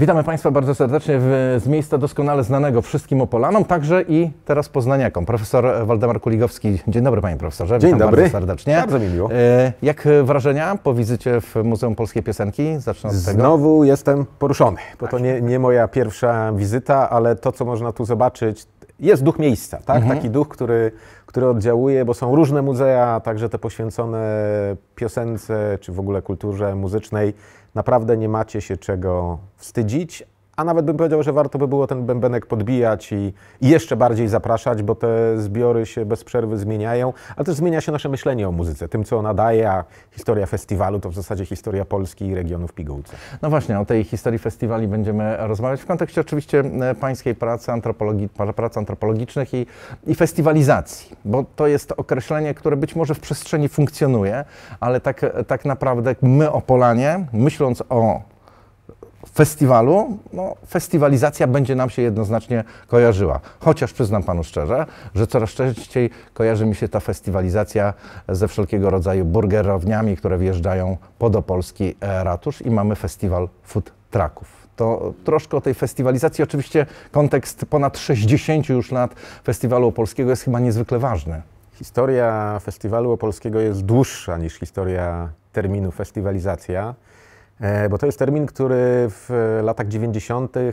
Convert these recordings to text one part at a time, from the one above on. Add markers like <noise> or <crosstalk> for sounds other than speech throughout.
Witamy Państwa bardzo serdecznie w, z miejsca doskonale znanego wszystkim Opolanom, także i teraz Poznaniakom. Profesor Waldemar Kuligowski. Dzień dobry Panie Profesorze. Dzień Witam dobry. bardzo serdecznie. Bardzo mi miło. E, jak wrażenia po wizycie w Muzeum Polskiej Piosenki? Zacznę od Znowu tego. Znowu jestem poruszony, bo to nie, nie moja pierwsza wizyta, ale to, co można tu zobaczyć, jest duch miejsca, tak? Mhm. taki duch, który, który oddziałuje, bo są różne muzea, także te poświęcone piosence czy w ogóle kulturze muzycznej. Naprawdę nie macie się czego wstydzić, a nawet bym powiedział, że warto by było ten bębenek podbijać i, jeszcze bardziej zapraszać, bo te zbiory się bez przerwy zmieniają, ale też zmienia się nasze myślenie o muzyce, tym co ona daje, a historia festiwalu to w zasadzie historia Polski i regionów pigułce. No właśnie, o tej historii festiwali będziemy rozmawiać w kontekście oczywiście e, pańskiej pracy, antropologi antropologicznych i, i festiwalizacji, bo to jest określenie, które być może w przestrzeni funkcjonuje, ale tak, tak naprawdę my, Opolanie, myśląc o festiwalu, no, festiwalizacja będzie nam się jednoznacznie kojarzyła. Chociaż przyznam panu szczerze, że coraz częściej kojarzy mi się ta festiwalizacja ze wszelkiego rodzaju burgerowniami, które wjeżdżają pod opolski e, ratusz i mamy festiwal food trucków to troszkę o tej festiwalizacji. Oczywiście kontekst ponad 60 już lat Festiwalu Opolskiego jest chyba niezwykle ważny. Historia Festiwalu Opolskiego jest dłuższa niż historia terminu festiwalizacja. E, bo to jest termin, który w latach 90. E,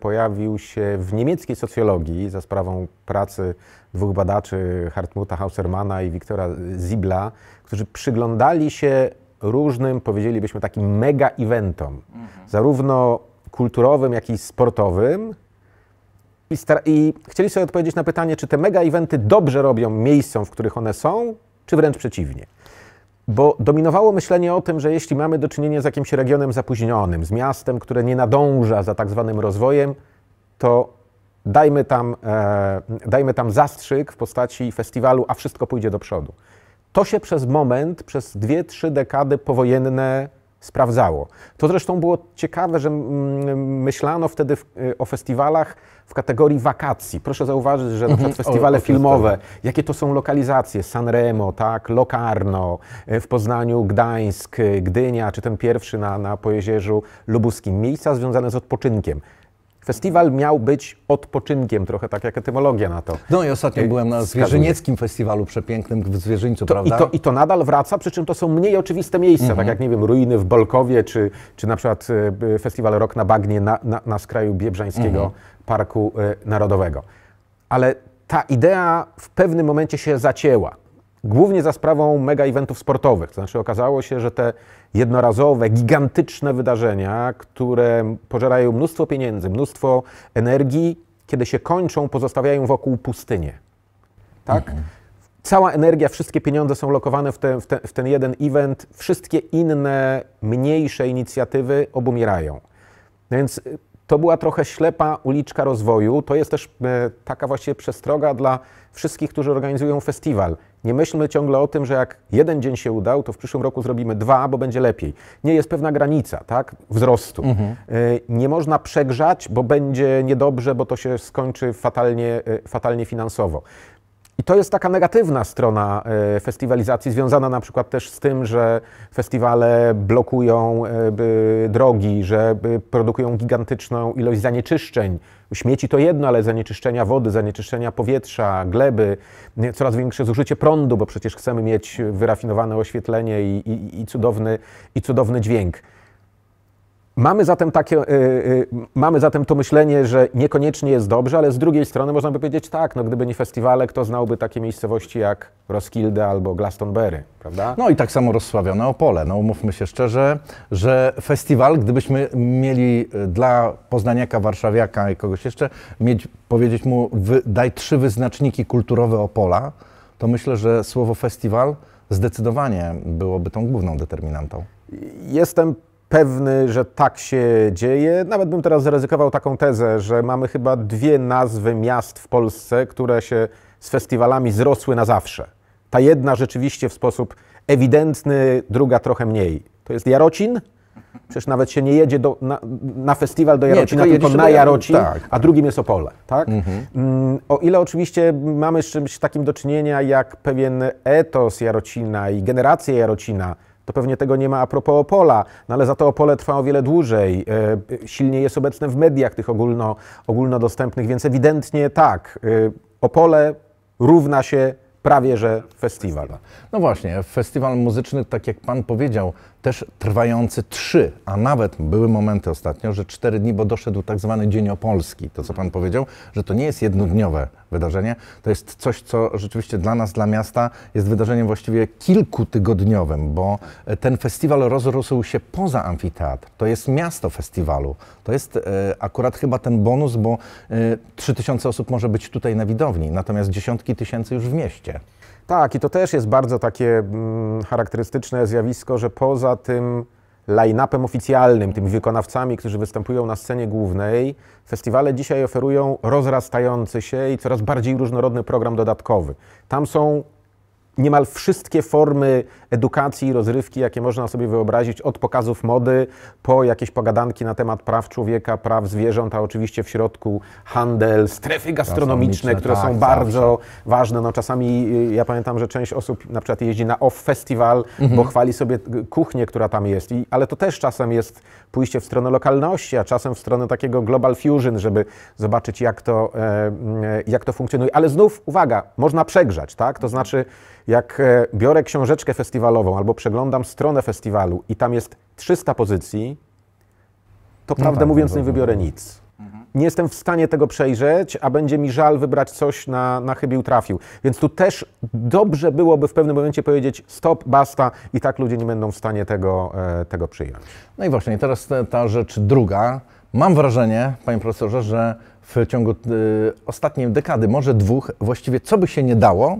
pojawił się w niemieckiej socjologii za sprawą pracy dwóch badaczy, Hartmuta Hausermana i Wiktora Zibla, którzy przyglądali się różnym, powiedzielibyśmy, takim mega eventom, mhm. zarówno kulturowym, jak i sportowym. I, I chcieli sobie odpowiedzieć na pytanie, czy te mega eventy dobrze robią miejscom, w których one są, czy wręcz przeciwnie bo dominowało myślenie o tym, że jeśli mamy do czynienia z jakimś regionem zapóźnionym, z miastem, które nie nadąża za tak zwanym rozwojem, to dajmy tam, e, dajmy tam zastrzyk w postaci festiwalu, a wszystko pójdzie do przodu. To się przez moment, przez dwie, trzy dekady powojenne sprawdzało. To zresztą było ciekawe, że myślano wtedy w, y, o festiwalach w kategorii wakacji. Proszę zauważyć, że na przykład mhm. festiwale o, o, filmowe, jakie to są lokalizacje, Sanremo, tak, Locarno, y, w Poznaniu Gdańsk, y, Gdynia, czy ten pierwszy na, na Pojezierzu Lubuskim. Miejsca związane z odpoczynkiem. Festiwal miał być odpoczynkiem, trochę tak jak etymologia na to. No i ostatnio y, byłem na Zwierzynieckim Festiwalu Przepięknym w Zwierzyńcu, to, prawda? I to, I to nadal wraca, przy czym to są mniej oczywiste miejsca, mm -hmm. tak mhm. jak, nie wiem, ruiny w Bolkowie, czy, czy na przykład y, y, Festiwal Rok na Bagnie na, na, na skraju Biebrzańskiego mm -hmm. Parku Narodowego. Ale ta idea w pewnym momencie się zacięła. Głównie za sprawą mega eventów sportowych. To znaczy okazało się, że te jednorazowe, gigantyczne wydarzenia, które pożerają mnóstwo pieniędzy, mnóstwo energii, kiedy się kończą, pozostawiają wokół pustynię. Tak? Mhm. Cała energia, wszystkie pieniądze są lokowane w ten, w, ten, w ten jeden event, wszystkie inne, mniejsze inicjatywy obumierają. No więc y, to była trochę ślepa uliczka rozwoju. To jest też e, taka właściwie przestroga dla wszystkich, którzy organizują festiwal. Nie myślmy ciągle o tym, że jak jeden dzień się udał, to w przyszłym roku zrobimy dwa, bo będzie lepiej. Nie jest pewna granica tak, wzrostu. Mhm. E, nie można przegrzać, bo będzie niedobrze, bo to się skończy fatalnie, e, fatalnie finansowo. I to jest taka negatywna strona e, festiwalizacji, związana na przykład też z tym, że festiwale blokują e, drogi, że produkują gigantyczną ilość zanieczyszczeń. Śmieci to jedno, ale zanieczyszczenia wody, zanieczyszczenia powietrza, gleby, coraz większe zużycie prądu, bo przecież chcemy mieć wyrafinowane oświetlenie i, i, i cudowny, i cudowny dźwięk. Mamy zatem, takie, yy, mamy zatem to myślenie, że niekoniecznie jest dobrze, ale z drugiej strony można by powiedzieć tak, no gdyby nie festiwale, kto znałby takie miejscowości jak Roskilde albo Glastonbury, prawda? No i tak samo rozsławione Opole. No umówmy się szczerze, że festiwal, gdybyśmy mieli e, dla poznaniaka, warszawiaka i kogoś jeszcze, mieć, powiedzieć mu wy, daj trzy wyznaczniki kulturowe Opola, to myślę, że słowo festiwal zdecydowanie byłoby tą główną determinantą. Jestem pewny, że tak się dzieje. Nawet bym teraz zaryzykował taką tezę, że mamy chyba dwie nazwy miast w Polsce, które się z festiwalami zrosły na zawsze. Ta jedna rzeczywiście w sposób ewidentny, druga trochę mniej. To jest Jarocin. Przecież nawet się nie jedzie do, na, na, festiwal do Jarocina, nie, tylko, tylko na Jarocin, tak. a tak. drugim jest Opole. Tak? Mhm. Mm, o ile oczywiście mamy z czymś takim do czynienia, jak pewien etos Jarocina i generację Jarocina, to pewnie tego nie ma a propos Opola, no ale za to Opole trwa o wiele dłużej, e, silniej jest obecne w mediach tych ogólno, ogólnodostępnych, więc ewidentnie tak, e, Opole równa się prawie że festiwal. No właśnie, festiwal muzyczny, tak jak pan powiedział, też trwający trzy, a nawet były momenty ostatnio, że cztery dni, bo doszedł tak zwany Dzień Opolski, to co pan powiedział, że to nie jest jednodniowe wydarzenie. To jest coś, co rzeczywiście dla nas, dla miasta jest wydarzeniem właściwie kilkutygodniowym, bo e, ten festiwal rozrósł się poza amfiteatr. To jest miasto festiwalu. To jest e, akurat chyba ten bonus, bo 3000 e, osób może być tutaj na widowni, natomiast dziesiątki tysięcy już w mieście. Tak, i to też jest bardzo takie mm, charakterystyczne zjawisko, że poza tym line-upem oficjalnym, tymi wykonawcami, którzy występują na scenie głównej, festiwale dzisiaj oferują rozrastający się i coraz bardziej różnorodny program dodatkowy. Tam są niemal wszystkie formy edukacji i rozrywki, jakie można sobie wyobrazić, od pokazów mody po jakieś pogadanki na temat praw człowieka, praw zwierząt, a oczywiście w środku handel, strefy gastronomiczne, które tak, są bardzo zawsze. ważne. No, czasami y, ja pamiętam, że część osób na przykład jeździ na off-festiwal, mhm. bo chwali sobie kuchnię, która tam jest, I, ale to też czasem jest pójście w stronę lokalności, a czasem w stronę takiego global fusion, żeby zobaczyć, jak to, e, e, jak to funkcjonuje. Ale znów, uwaga, można przegrzać, tak? To znaczy, jak e, biorę książeczkę festiwalową albo przeglądam stronę festiwalu i tam jest 300 pozycji, to no prawdę tak, mówiąc no nie tak, wybiorę no tak. nic. Mhm. Nie jestem w stanie tego przejrzeć, a będzie mi żal wybrać coś na, na chybił trafił. Więc tu też dobrze byłoby w pewnym momencie powiedzieć stop, basta i tak ludzie nie będą w stanie tego, e, tego przyjąć. No i właśnie, teraz ta rzecz druga. Mam wrażenie, panie profesorze, że w ciągu y, ostatniej dekady, może dwóch, właściwie co by się nie dało,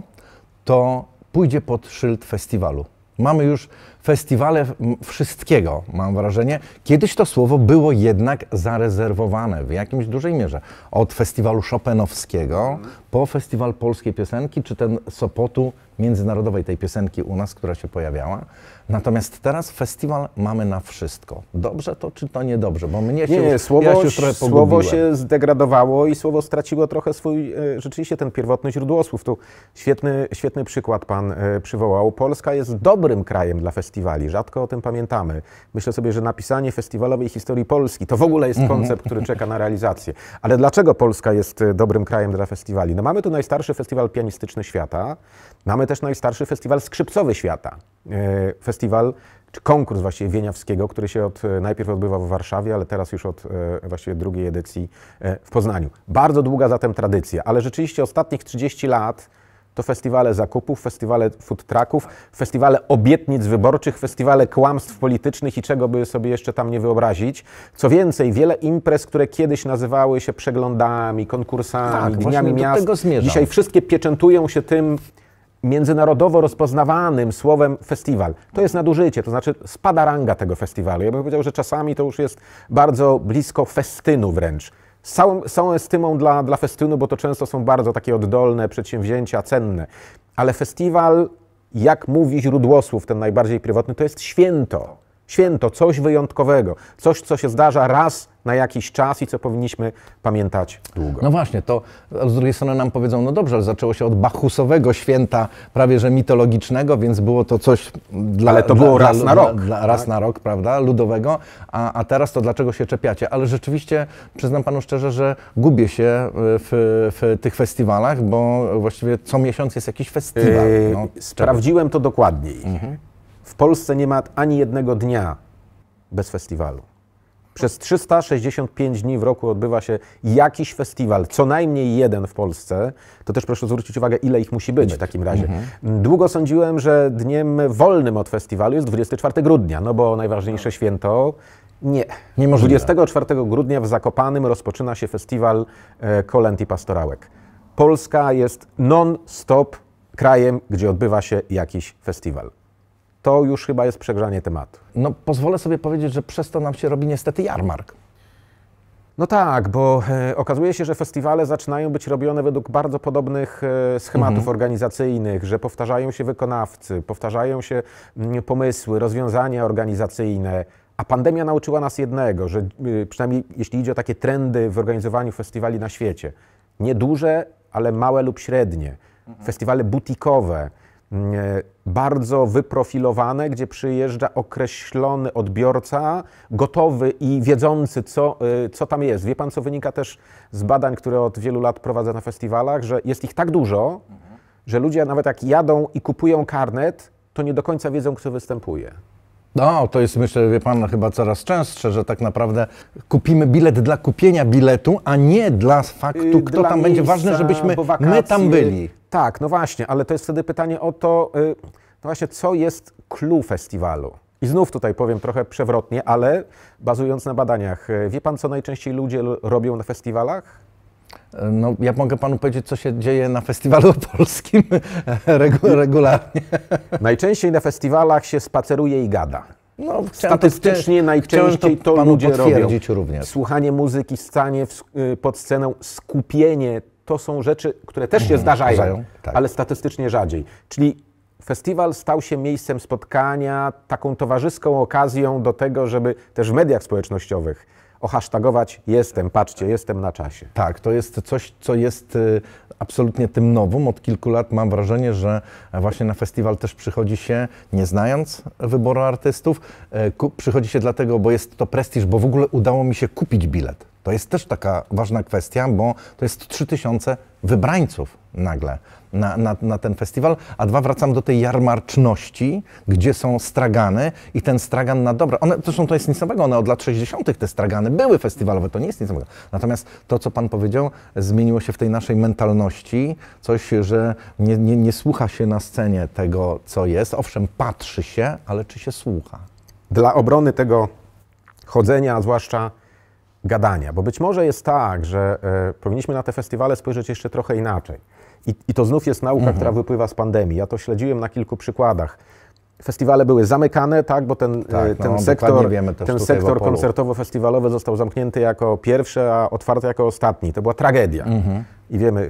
to pójdzie pod szyld festiwalu. Mamy już festiwale wszystkiego, mam wrażenie. Kiedyś to słowo było jednak zarezerwowane w jakimś dużej mierze. Od festiwalu Chopinowskiego po festiwal polskiej piosenki, czy ten Sopotu międzynarodowej tej piosenki u nas, która się pojawiała. Natomiast teraz festiwal mamy na wszystko. Dobrze to czy to niedobrze? Bo mnie się, nie, już, słowo, ja się już trochę Słowo się zdegradowało i słowo straciło trochę swój, e, rzeczywiście ten pierwotny źródło słów. Tu świetny, świetny przykład pan e, przywołał. Polska jest dobrym krajem dla festiwali. Rzadko o tym pamiętamy. Myślę sobie, że napisanie festiwalowej historii Polski to w ogóle jest mhm. koncept, który czeka na realizację. Ale dlaczego Polska jest e, dobrym krajem dla festiwali? No mamy tu najstarszy festiwal pianistyczny świata. Mamy mamy też najstarszy festiwal skrzypcowy świata. E, festiwal, czy konkurs właściwie Wieniawskiego, który się od, e, najpierw odbywa w Warszawie, ale teraz już od e, właściwie drugiej edycji w Poznaniu. Bardzo długa zatem tradycja, ale rzeczywiście ostatnich 30 lat to festiwale zakupów, festiwale food trucków, festiwale obietnic wyborczych, festiwale kłamstw politycznych i czego by sobie jeszcze tam nie wyobrazić. Co więcej, wiele imprez, które kiedyś nazywały się przeglądami, konkursami, tak, dniami miast, dzisiaj wszystkie pieczętują się tym, międzynarodowo rozpoznawanym słowem festiwal. To jest nadużycie, to znaczy spada ranga tego festiwalu. Ja bym powiedział, że czasami to już jest bardzo blisko festynu wręcz. Z całą, estymą dla, dla festynu, bo to często są bardzo takie oddolne przedsięwzięcia, cenne. Ale festiwal, jak mówi źródło słów, ten najbardziej prywatny, to jest święto. Święto, coś wyjątkowego, coś, co się zdarza raz na jakiś czas i co powinniśmy pamiętać długo. No właśnie, to z drugiej strony nam powiedzą, no dobrze, ale zaczęło się od bachusowego święta, prawie że mitologicznego, więc było to coś dla... Ale to dla, było raz dla, na rok. Dla, raz tak? na rok, prawda, ludowego, a, a teraz to dlaczego się czepiacie? Ale rzeczywiście, przyznam panu szczerze, że gubię się e, w, w tych festiwalach, bo właściwie co miesiąc jest jakiś festiwal. Yy, no, sprawdziłem to dokładniej. Mhm. W Polsce nie ma ani jednego dnia bez festiwalu. Przez 365 dni w roku odbywa się jakiś festiwal, co najmniej jeden w Polsce. To też proszę zwrócić uwagę, ile ich musi być w takim razie. Mhm. Długo sądziłem, że dniem wolnym od festiwalu jest 24 grudnia, no bo najważniejsze święto nie. 24 grudnia w Zakopanym rozpoczyna się festiwal e, kolęd i pastorałek. Polska jest non-stop krajem, gdzie odbywa się jakiś festiwal to już chyba jest przegrzanie tematu. No pozwolę sobie powiedzieć, że przez to nam się robi niestety jarmark. No tak, bo e, okazuje się, że festiwale zaczynają być robione według bardzo podobnych e, schematów mhm. organizacyjnych, że powtarzają się wykonawcy, powtarzają się m, mm, pomysły, rozwiązania organizacyjne. A pandemia nauczyła nas jednego, że y, przynajmniej jeśli idzie o takie trendy w organizowaniu festiwali na świecie, nieduże, ale małe lub średnie, mhm. festiwale butikowe, E, bardzo wyprofilowane, gdzie przyjeżdża określony odbiorca, gotowy i wiedzący, co, e, co tam jest. Wie pan, co wynika też z badań, które od wielu lat prowadzę na festiwalach, że jest ich tak dużo, że ludzie nawet jak jadą i kupują karnet, to nie do końca wiedzą, kto występuje. No, to jest myślę, wie pan, chyba coraz częstsze, że tak naprawdę kupimy bilet dla kupienia biletu, a nie dla faktu, y, kto dla tam będzie. Ważne, żebyśmy wakacje, my tam byli. Tak, no właśnie, ale to jest wtedy pytanie o to, y, no właśnie, co jest clue festiwalu? I znów tutaj powiem trochę przewrotnie, ale bazując na badaniach, y, wie pan, co najczęściej ludzie robią na festiwalach? No, ja mogę panu powiedzieć, co się dzieje na festiwalu <laughs> polskim regularnie. Najczęściej na festiwalach się spaceruje i gada. No, Statystycznie to, najczęściej to, to ludzie robią. Również. Słuchanie muzyki, stanie w, y, pod sceną, skupienie to są rzeczy, które też się mhm, zdarzają, zdarzają tak. ale statystycznie rzadziej. Czyli festiwal stał się miejscem spotkania, taką towarzyską okazją do tego, żeby też w mediach społecznościowych ohasztagować jestem, patrzcie, tak. jestem na czasie. Tak, to jest coś, co jest y, absolutnie tym nowym. Od kilku lat mam wrażenie, że właśnie na festiwal też przychodzi się, nie znając wyboru artystów, y, przychodzi się dlatego, bo jest to prestiż, bo w ogóle udało mi się kupić bilet. To jest też taka ważna kwestia, bo to jest 3000 wybrańców nagle na, na, na, ten festiwal, a dwa wracam do tej jarmarczności, gdzie są stragany i ten stragan na dobre. One, zresztą to jest nic nowego, one od lat 60. te stragany były festiwalowe, to nie jest nic nowego. Natomiast to, co Pan powiedział, zmieniło się w tej naszej mentalności, coś, że nie, nie, nie słucha się na scenie tego, co jest. Owszem, patrzy się, ale czy się słucha? Dla obrony tego chodzenia, zwłaszcza gadania, bo być może jest tak, że e, powinniśmy na te festiwale spojrzeć jeszcze trochę inaczej. I, i to znów jest nauka, mhm. która wypływa z pandemii. Ja to śledziłem na kilku przykładach. Festiwale były zamykane, tak, bo ten, e, tak, ten no, sektor, sektor koncertowo-festiwalowy został zamknięty jako pierwszy, a otwarty jako ostatni. To była tragedia. Mhm. I wiemy, y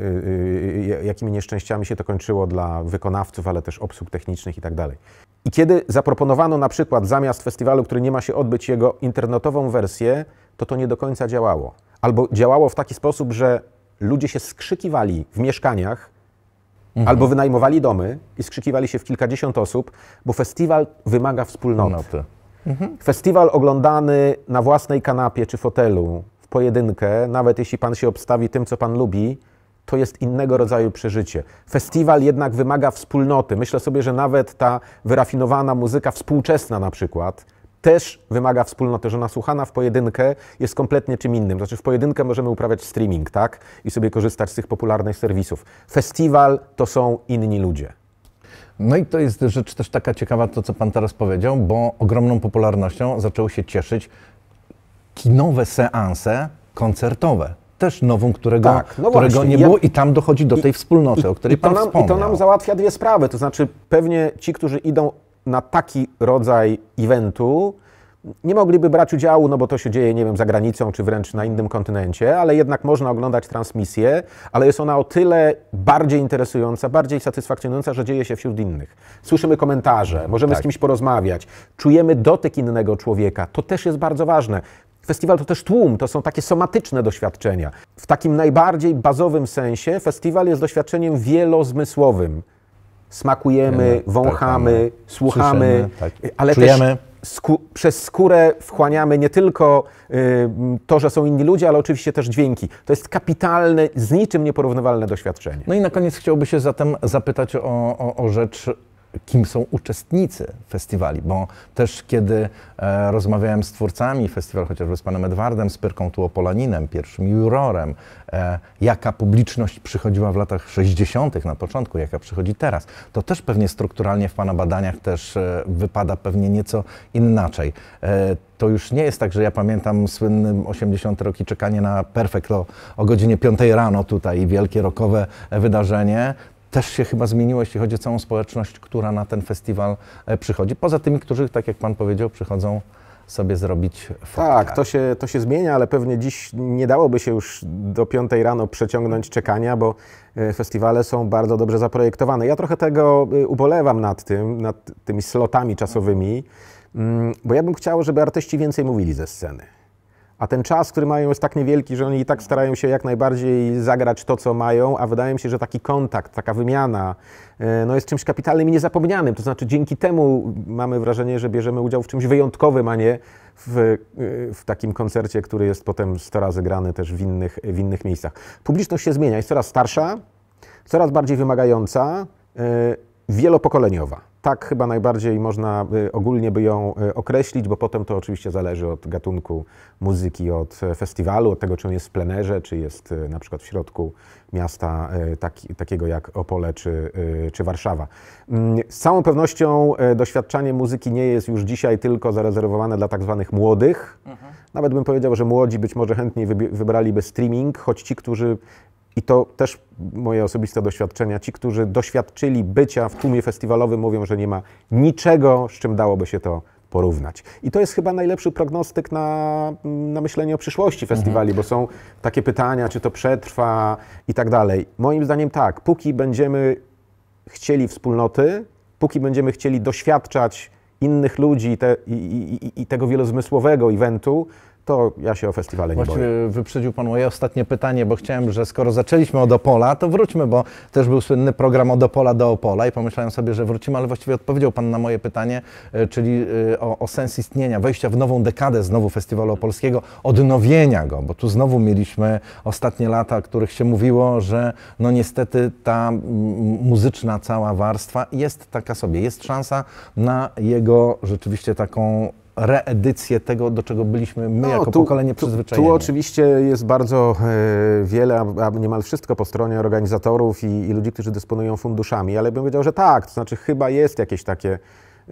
y, y, y, jakimi nieszczęściami się to kończyło dla wykonawców, ale też obsług technicznych i tak dalej. I kiedy zaproponowano na przykład zamiast festiwalu, który nie ma się odbyć, jego internetową wersję, to to nie do końca działało. Albo działało w taki sposób, że ludzie się skrzykiwali w mieszkaniach, mhm. albo wynajmowali domy i skrzykiwali się w kilkadziesiąt osób, bo festiwal wymaga wspólnoty. Mhm. Festiwal oglądany na własnej kanapie czy fotelu w pojedynkę, nawet jeśli pan się obstawi tym, co pan lubi, to jest innego rodzaju przeżycie. Festiwal jednak wymaga wspólnoty. Myślę sobie, że nawet ta wyrafinowana muzyka współczesna na przykład też wymaga wspólnoty, że nasłuchana w pojedynkę jest kompletnie czym innym. Znaczy w pojedynkę możemy uprawiać streaming, tak? I sobie korzystać z tych popularnych serwisów. Festiwal to są inni ludzie. No i to jest rzecz też taka ciekawa, to co Pan teraz powiedział, bo ogromną popularnością zaczęły się cieszyć kinowe seanse koncertowe też nową, którego, tak, no którego nie było i tam dochodzi do tej wspólnoty, i, o której i Pan nam, wspomniał. I to nam załatwia dwie sprawy, to znaczy pewnie ci, którzy idą na taki rodzaj eventu nie mogliby brać udziału, no bo to się dzieje, nie wiem, za granicą czy wręcz na innym kontynencie, ale jednak można oglądać transmisję, ale jest ona o tyle bardziej interesująca, bardziej satysfakcjonująca, że dzieje się wśród innych. Słyszymy komentarze, możemy tak. z kimś porozmawiać, czujemy dotyk innego człowieka. To też jest bardzo ważne. Festiwal to też tłum, to są takie somatyczne doświadczenia. W takim najbardziej bazowym sensie festiwal jest doświadczeniem wielozmysłowym smakujemy, tak, wąchamy, słuchamy, tak. ale Czujemy. też Sku przez skórę wchłaniamy nie tylko y, to, że są inni ludzie, ale oczywiście też dźwięki. To jest kapitalne, z niczym nieporównywalne doświadczenie. No i na koniec chciałby się zatem zapytać o, o, o rzecz kim są uczestnicy festiwali, bo też kiedy e, rozmawiałem z twórcami festiwalu, chociażby z panem Edwardem z Spyrką Tuopolaninem, pierwszym jurorem, e, jaka publiczność przychodziła w latach 60. na początku, jaka przychodzi teraz, to też pewnie strukturalnie w pana badaniach też e, wypada pewnie nieco inaczej. E, to już nie jest tak, że ja pamiętam słynny 80. roki czekanie na perfekt o, o godzinie 5 rano tutaj, i wielkie rokowe wydarzenie też się chyba zmieniło, jeśli chodzi o całą społeczność, która na ten festiwal e, przychodzi. Poza tymi, którzy, tak jak Pan powiedział, przychodzą sobie zrobić fotkę. Tak, to się, to się zmienia, ale pewnie dziś nie dałoby się już do piątej rano przeciągnąć czekania, bo e, festiwale są bardzo dobrze zaprojektowane. Ja trochę tego e, ubolewam nad tym, nad tymi slotami czasowymi, mm, bo ja bym chciał, żeby artyści więcej mówili ze sceny. A ten czas, który mają, jest tak niewielki, że oni i tak starają się jak najbardziej zagrać to, co mają, a wydaje mi się, że taki kontakt, taka wymiana e, no jest czymś kapitalnym i niezapomnianym. To znaczy, dzięki temu mamy wrażenie, że bierzemy udział w czymś wyjątkowym, a nie w, e, w takim koncercie, który jest potem 100 razy grany też w innych, w innych miejscach. Publiczność się zmienia, jest coraz starsza, coraz bardziej wymagająca. E, wielopokoleniowa. Tak chyba najbardziej można y, ogólnie by ją y, określić, bo potem to oczywiście zależy od gatunku muzyki, od e, festiwalu, od tego, czy on jest w plenerze, czy jest e, na przykład w środku miasta e, taki, takiego jak Opole czy, czy Warszawa. Mm, z całą pewnością doświadczanie muzyki nie jest już dzisiaj tylko zarezerwowane dla tak zwanych młodych. Mhm. Nawet bym powiedział, że młodzi być może chętniej wybraliby streaming, choć ci, którzy i to też moje osobiste doświadczenia. Ci, którzy doświadczyli bycia w tłumie festiwalowym, mówią, że nie ma niczego, z czym dałoby się to porównać. I to jest chyba najlepszy prognostyk na, na myślenie o przyszłości mhm. festiwali, mhm. bo są takie pytania, czy to przetrwa i tak dalej. Moim zdaniem tak, póki będziemy chcieli wspólnoty, póki będziemy chcieli doświadczać innych ludzi te, i, i, i tego wielozmysłowego eventu, to ja się o festiwale nie Właściwie boję. Wyprzedził Pan moje ostatnie pytanie, bo chciałem, że skoro zaczęliśmy od Opola, to wróćmy, bo też był słynny program od Opola do Opola i pomyślałem sobie, że wrócimy, ale właściwie odpowiedział Pan na moje pytanie, e, czyli e, o, o sens istnienia, wejścia w nową dekadę znowu Festiwalu Opolskiego, odnowienia go, bo tu znowu mieliśmy ostatnie lata, o których się mówiło, że no niestety ta muzyczna cała warstwa jest taka sobie, jest szansa na jego rzeczywiście taką reedycję tego, do czego byliśmy my no, jako tu, pokolenie przyzwyczajeni. Tu, tu oczywiście jest bardzo e, wiele, a, a niemal wszystko po stronie organizatorów i, i ludzi, którzy dysponują funduszami, ale bym powiedział, że tak, to znaczy chyba jest jakieś takie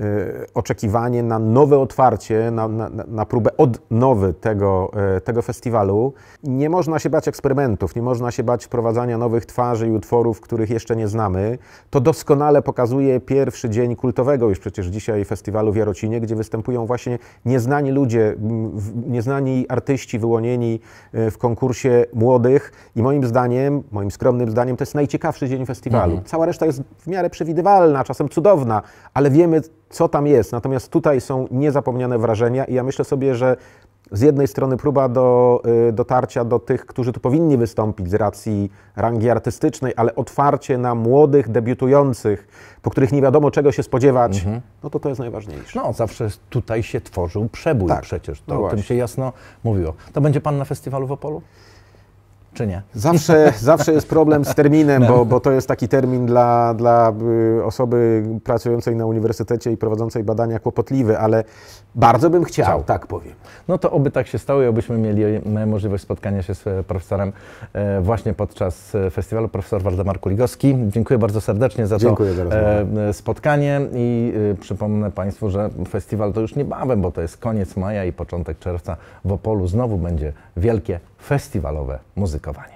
Y, oczekiwanie na nowe otwarcie, na, na, na, próbę odnowy tego, y, tego festiwalu. Nie można się bać eksperymentów, nie można się bać wprowadzania nowych twarzy i utworów, których jeszcze nie znamy. To doskonale pokazuje pierwszy dzień kultowego już przecież dzisiaj festiwalu w Jarocinie, gdzie występują właśnie nieznani ludzie, nieznani artyści wyłonieni y, w konkursie młodych i moim zdaniem, moim skromnym zdaniem, to jest najciekawszy dzień festiwalu. Mhm. Cała reszta jest w miarę przewidywalna, czasem cudowna, ale wiemy, co tam jest. Natomiast tutaj są niezapomniane wrażenia i ja myślę sobie, że z jednej strony próba do, y, dotarcia do tych, którzy tu powinni wystąpić z racji rangi artystycznej, ale otwarcie na młodych, debiutujących, po których nie wiadomo czego się spodziewać, mhm. no to to jest najważniejsze. No, zawsze tutaj się tworzył przebój tak, przecież, to, no o tym się jasno mówiło. To będzie Pan na festiwalu w Opolu? czy nie? Zawsze, <laughs> zawsze jest problem z terminem, bo, bo to jest taki termin dla, dla y, osoby pracującej na uniwersytecie i prowadzącej badania kłopotliwy, ale bardzo bym chciał, chciał. tak powiem. No to oby tak się stało i obyśmy mieli e, możliwość spotkania się z e, profesorem e, właśnie podczas festiwalu, profesor Waldemar Kuligowski. Dziękuję bardzo serdecznie za Dziękuję to za spotkanie i przypomnę Państwu, że festiwal to już niebawem, bo to jest koniec maja i początek czerwca w Opolu znowu będzie wielkie festiwalowe muzykowanie.